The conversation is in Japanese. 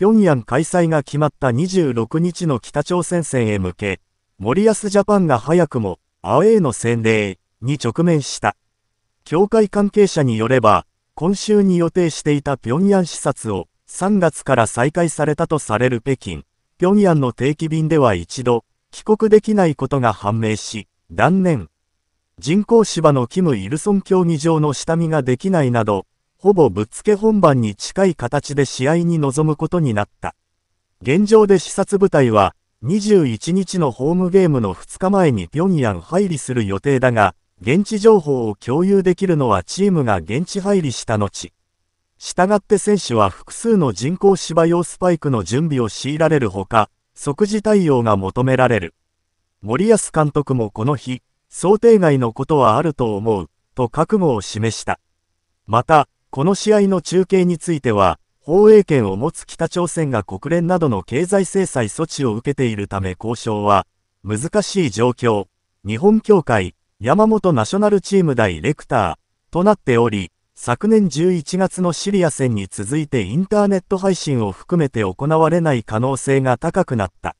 平壌開催が決まった26日の北朝鮮戦へ向け、森保ジャパンが早くもアウェーの洗礼に直面した。協会関係者によれば、今週に予定していた平壌視察を3月から再開されたとされる北京、平壌の定期便では一度帰国できないことが判明し、断念。人工芝のキム・イルソン競技場の下見ができないなど、ほぼぶっつけ本番に近い形で試合に臨むことになった。現状で視察部隊は、21日のホームゲームの2日前に平壌配備する予定だが、現地情報を共有できるのはチームが現地配備した後。従って選手は複数の人工芝用スパイクの準備を強いられるほか、即時対応が求められる。森保監督もこの日、想定外のことはあると思う、と覚悟を示した。また、この試合の中継については、放映権を持つ北朝鮮が国連などの経済制裁措置を受けているため交渉は難しい状況、日本協会、山本ナショナルチーム大レクターとなっており、昨年11月のシリア戦に続いてインターネット配信を含めて行われない可能性が高くなった。